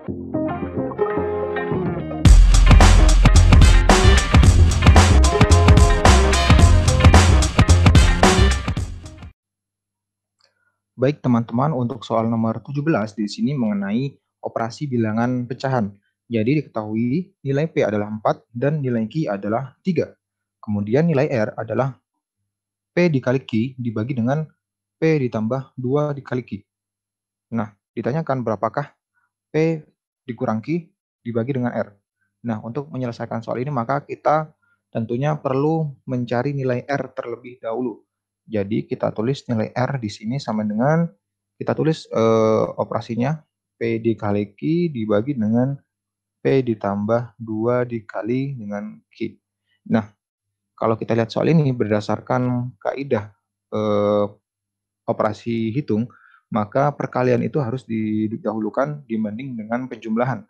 Baik teman-teman, untuk soal nomor 17 di sini mengenai operasi bilangan pecahan. Jadi diketahui nilai P adalah 4 dan nilai Q adalah 3. Kemudian nilai R adalah P dikali Q dibagi dengan P ditambah 2 dikali Q. Nah, ditanyakan berapakah P dikurangi dibagi dengan R. Nah, untuk menyelesaikan soal ini maka kita tentunya perlu mencari nilai R terlebih dahulu. Jadi kita tulis nilai R di sini sama dengan kita tulis eh, operasinya P dikali Q dibagi dengan P ditambah 2 dikali dengan Q. Nah, kalau kita lihat soal ini berdasarkan kaidah eh, operasi hitung, maka perkalian itu harus didahulukan dibanding dengan penjumlahan.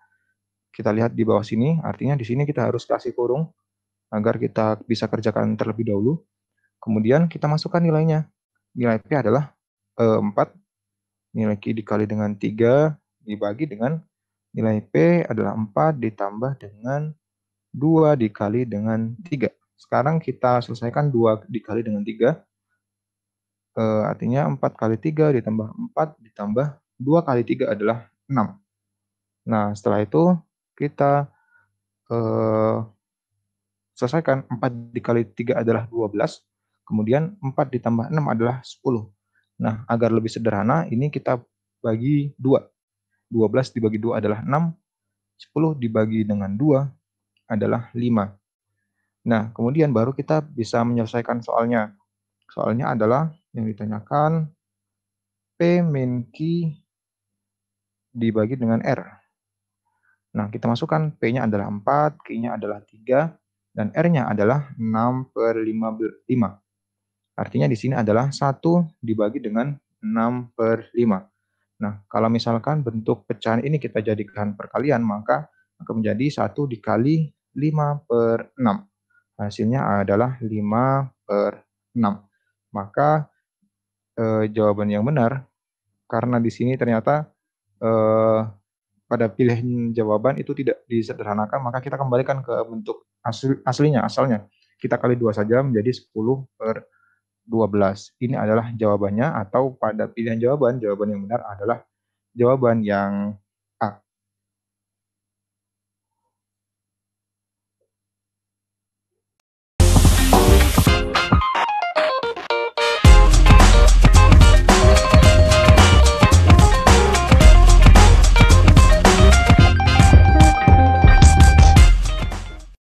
Kita lihat di bawah sini, artinya di sini kita harus kasih kurung agar kita bisa kerjakan terlebih dahulu. Kemudian kita masukkan nilainya. Nilai P adalah 4, eh, nilai Q dikali dengan 3 dibagi dengan nilai P adalah 4 ditambah dengan 2 dikali dengan 3. Sekarang kita selesaikan 2 dikali dengan 3 E, artinya 4 kali 3 ditambah 4 ditambah 2 kali 3 adalah 6. Nah, setelah itu kita e, selesaikan 4 dikali 3 adalah 12, kemudian 4 ditambah 6 adalah 10. Nah, agar lebih sederhana, ini kita bagi 2. 12 dibagi 2 adalah 6, 10 dibagi dengan 2 adalah 5. Nah, kemudian baru kita bisa menyelesaikan soalnya. Soalnya adalah yang ditanyakan P min Q dibagi dengan R. Nah, kita masukkan P-nya adalah 4, Q-nya adalah 3, dan R-nya adalah 6 per 5. Artinya di sini adalah 1 dibagi dengan 6 per 5. Nah, kalau misalkan bentuk pecahan ini kita jadikan perkalian, maka akan menjadi 1 dikali 5 per 6. Hasilnya adalah 5 per 6. Maka uh, jawaban yang benar karena di sini ternyata uh, pada pilihan jawaban itu tidak disederhanakan, maka kita kembalikan ke bentuk asli, aslinya, asalnya. Kita kali dua saja menjadi 10 per 12. Ini adalah jawabannya atau pada pilihan jawaban, jawaban yang benar adalah jawaban yang